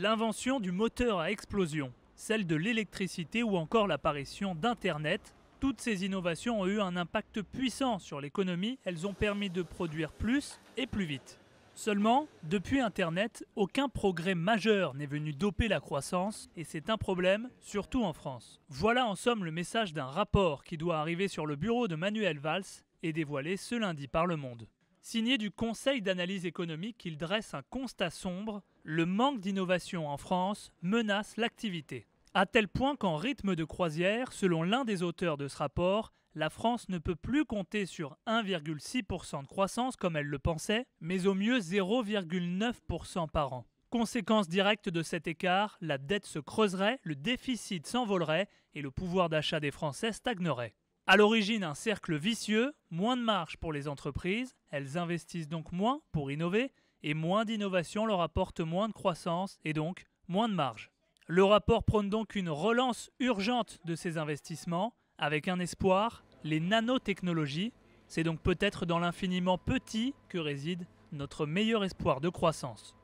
L'invention du moteur à explosion, celle de l'électricité ou encore l'apparition d'Internet, toutes ces innovations ont eu un impact puissant sur l'économie, elles ont permis de produire plus et plus vite. Seulement, depuis Internet, aucun progrès majeur n'est venu doper la croissance, et c'est un problème, surtout en France. Voilà en somme le message d'un rapport qui doit arriver sur le bureau de Manuel Valls et dévoilé ce lundi par Le Monde. Signé du Conseil d'analyse économique, il dresse un constat sombre, le manque d'innovation en France menace l'activité. À tel point qu'en rythme de croisière, selon l'un des auteurs de ce rapport, la France ne peut plus compter sur 1,6% de croissance comme elle le pensait, mais au mieux 0,9% par an. Conséquence directe de cet écart, la dette se creuserait, le déficit s'envolerait et le pouvoir d'achat des Français stagnerait. À l'origine, un cercle vicieux, moins de marge pour les entreprises, elles investissent donc moins pour innover, et moins d'innovation leur apporte moins de croissance et donc moins de marge. Le rapport prône donc une relance urgente de ces investissements, avec un espoir, les nanotechnologies. C'est donc peut-être dans l'infiniment petit que réside notre meilleur espoir de croissance.